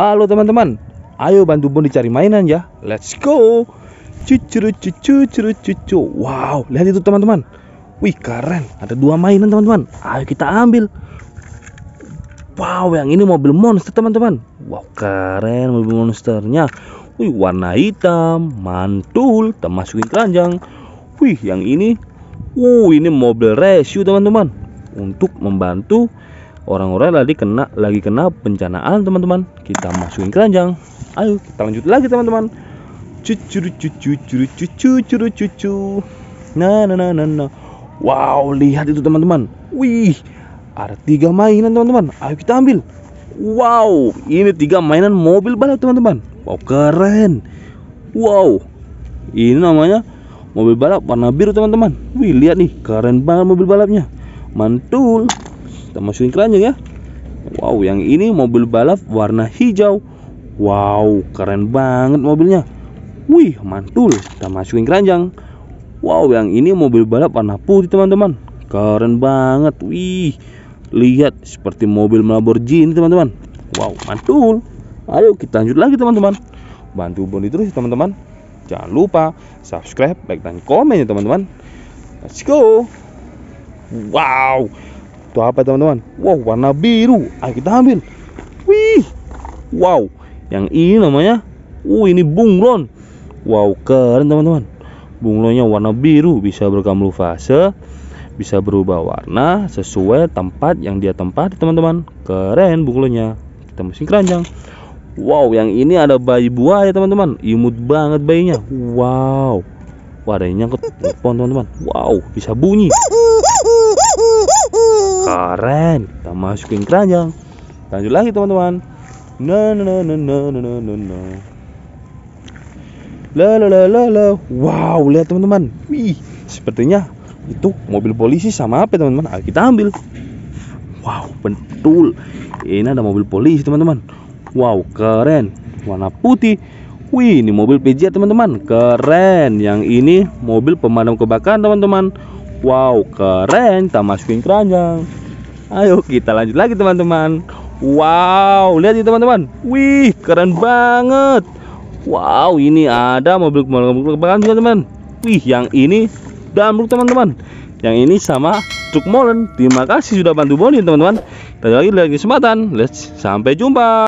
Halo teman-teman, ayo bantu Bun dicari mainan ya. Let's go. Cucu cucu cucu cucu. Wow, lihat itu teman-teman. Wih, keren. Ada dua mainan teman-teman. Ayo kita ambil. Wow, yang ini mobil monster teman-teman. Wow, keren mobil monsternya. Wih, warna hitam, mantul, termasukin keranjang. Wih, yang ini. Wow, ini mobil rescue teman-teman. Untuk membantu orang-orang lagi kena lagi kena bencana teman-teman kita masukin keranjang ayo kita lanjut lagi teman-teman cucu cucu cucu cucu cucu cucu nah nah nah nah, nah. wow lihat itu teman-teman wih ada tiga mainan teman-teman ayo kita ambil wow ini tiga mainan mobil balap teman-teman wow keren wow ini namanya mobil balap warna biru teman-teman wih lihat nih keren banget mobil balapnya mantul kita masukin keranjang ya wow yang ini mobil balap warna hijau wow keren banget mobilnya wih mantul kita masukin keranjang wow yang ini mobil balap warna putih teman-teman keren banget wih lihat seperti mobil Lamborghini teman-teman wow mantul ayo kita lanjut lagi teman-teman bantu Boni terus ya, teman-teman jangan lupa subscribe like dan komen ya teman-teman let's go wow Tuh apa teman-teman? Wow, warna biru. Ayo kita ambil. Wih. Wow. Yang ini namanya. Uh, ini bunglon. Wow, keren teman-teman. Bunglonnya warna biru, bisa berkamuflase, bisa berubah warna sesuai tempat yang dia tempati, teman-teman. Keren bunglonnya. Kita mesti keranjang. Wow, yang ini ada bayi buaya, teman-teman. Imut banget bayinya. Wow. warnanya, ke pohon, teman-teman. Wow, bisa bunyi keren kita masukin keranjang lanjut lagi teman-teman no no no no no no no no no la la la la wow lihat teman-teman wih sepertinya itu mobil polisi sama apa teman-teman Ayo nah, kita ambil wow betul ini ada mobil polisi teman-teman wow keren warna putih wih ini mobil PJ teman-teman keren yang ini mobil pemadam kebakaran teman-teman Wow keren kita masukin keranjang Ayo kita lanjut lagi teman-teman Wow lihat ya teman-teman Wih keren banget Wow ini ada mobil mobil kebakaran juga teman Wih yang ini damruk teman-teman Yang ini sama truk molen Terima kasih sudah bantu bonin teman-teman Kita lagi lagi kesempatan Let's sampai jumpa